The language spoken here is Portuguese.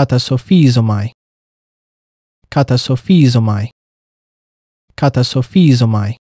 Catassofizomai. Catassofizomai. mai